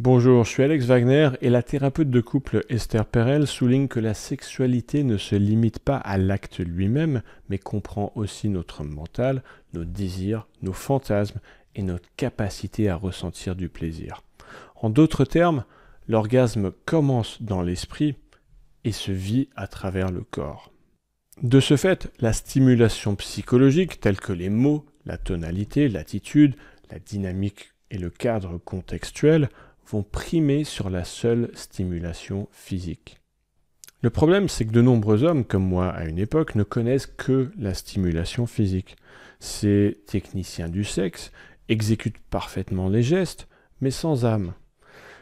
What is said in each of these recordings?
Bonjour, je suis Alex Wagner et la thérapeute de couple Esther Perel souligne que la sexualité ne se limite pas à l'acte lui-même, mais comprend aussi notre mental, nos désirs, nos fantasmes et notre capacité à ressentir du plaisir. En d'autres termes, l'orgasme commence dans l'esprit et se vit à travers le corps. De ce fait, la stimulation psychologique telle que les mots, la tonalité, l'attitude, la dynamique et le cadre contextuel vont primer sur la seule stimulation physique. Le problème, c'est que de nombreux hommes, comme moi à une époque, ne connaissent que la stimulation physique. Ces techniciens du sexe exécutent parfaitement les gestes, mais sans âme.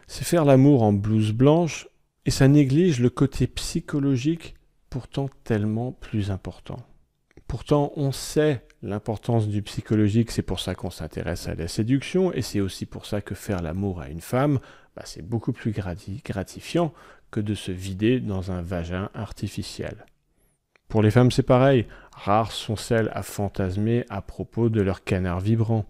C'est faire l'amour en blouse blanche, et ça néglige le côté psychologique pourtant tellement plus important. Pourtant, on sait L'importance du psychologique, c'est pour ça qu'on s'intéresse à la séduction, et c'est aussi pour ça que faire l'amour à une femme, bah, c'est beaucoup plus gratifiant que de se vider dans un vagin artificiel. Pour les femmes, c'est pareil. Rares sont celles à fantasmer à propos de leur canard vibrant.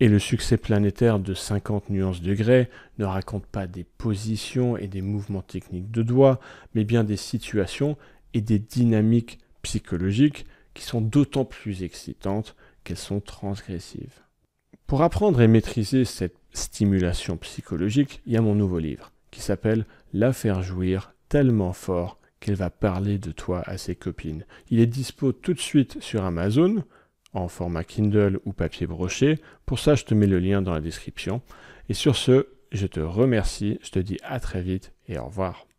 Et le succès planétaire de 50 nuances degrés ne raconte pas des positions et des mouvements techniques de doigts, mais bien des situations et des dynamiques psychologiques qui sont d'autant plus excitantes qu'elles sont transgressives. Pour apprendre et maîtriser cette stimulation psychologique, il y a mon nouveau livre qui s'appelle La faire jouir tellement fort qu'elle va parler de toi à ses copines. Il est dispo tout de suite sur Amazon en format Kindle ou papier broché. Pour ça, je te mets le lien dans la description. Et sur ce, je te remercie, je te dis à très vite et au revoir.